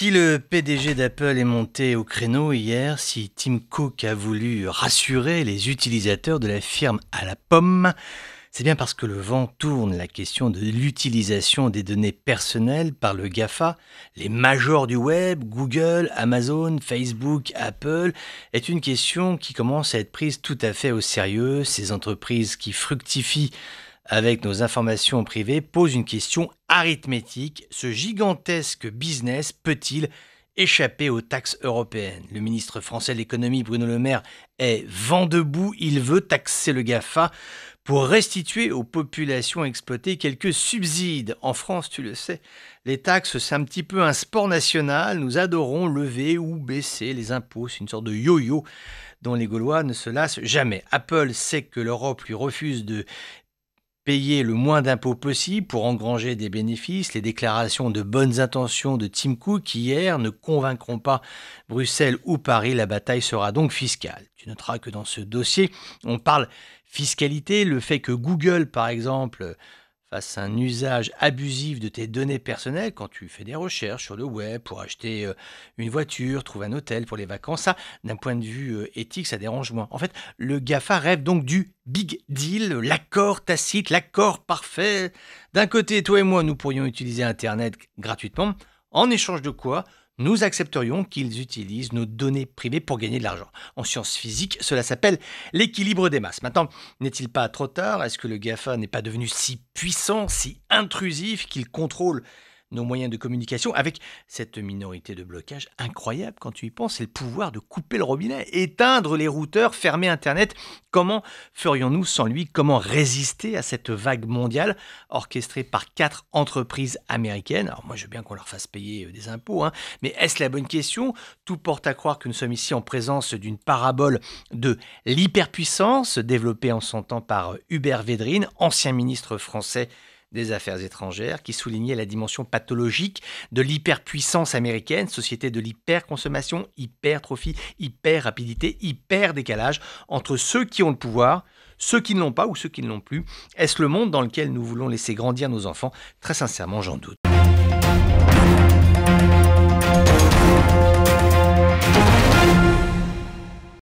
Si le PDG d'Apple est monté au créneau hier, si Tim Cook a voulu rassurer les utilisateurs de la firme à la pomme, c'est bien parce que le vent tourne la question de l'utilisation des données personnelles par le GAFA, les majors du web, Google, Amazon, Facebook, Apple, est une question qui commence à être prise tout à fait au sérieux. Ces entreprises qui fructifient avec nos informations privées pose une question arithmétique. Ce gigantesque business peut-il échapper aux taxes européennes Le ministre français de l'économie, Bruno Le Maire, est vent debout. Il veut taxer le GAFA pour restituer aux populations exploitées quelques subsides. En France, tu le sais, les taxes, c'est un petit peu un sport national. Nous adorons lever ou baisser les impôts. C'est une sorte de yo-yo dont les Gaulois ne se lassent jamais. Apple sait que l'Europe lui refuse de payer le moins d'impôts possible pour engranger des bénéfices. Les déclarations de bonnes intentions de Tim Cook hier ne convaincront pas Bruxelles ou Paris. La bataille sera donc fiscale. Tu noteras que dans ce dossier, on parle fiscalité, le fait que Google, par exemple, face à un usage abusif de tes données personnelles quand tu fais des recherches sur le web pour acheter euh, une voiture, trouver un hôtel pour les vacances. Ça, d'un point de vue euh, éthique, ça dérange moins. En fait, le GAFA rêve donc du big deal, l'accord tacite, l'accord parfait. D'un côté, toi et moi, nous pourrions utiliser Internet gratuitement, en échange de quoi nous accepterions qu'ils utilisent nos données privées pour gagner de l'argent. En sciences physiques, cela s'appelle l'équilibre des masses. Maintenant, n'est-il pas trop tard Est-ce que le GAFA n'est pas devenu si puissant, si intrusif qu'il contrôle nos moyens de communication, avec cette minorité de blocage incroyable quand tu y penses, c'est le pouvoir de couper le robinet, éteindre les routeurs, fermer Internet. Comment ferions-nous sans lui Comment résister à cette vague mondiale orchestrée par quatre entreprises américaines Alors moi je veux bien qu'on leur fasse payer euh, des impôts, hein, mais est-ce la bonne question Tout porte à croire que nous sommes ici en présence d'une parabole de l'hyperpuissance développée en son temps par euh, Hubert Védrine, ancien ministre français des Affaires étrangères, qui soulignait la dimension pathologique de l'hyperpuissance américaine, société de l'hyperconsommation, hypertrophie, hyper hyperdécalage hyper-décalage entre ceux qui ont le pouvoir, ceux qui ne l'ont pas ou ceux qui ne l'ont plus. Est-ce le monde dans lequel nous voulons laisser grandir nos enfants Très sincèrement, j'en doute.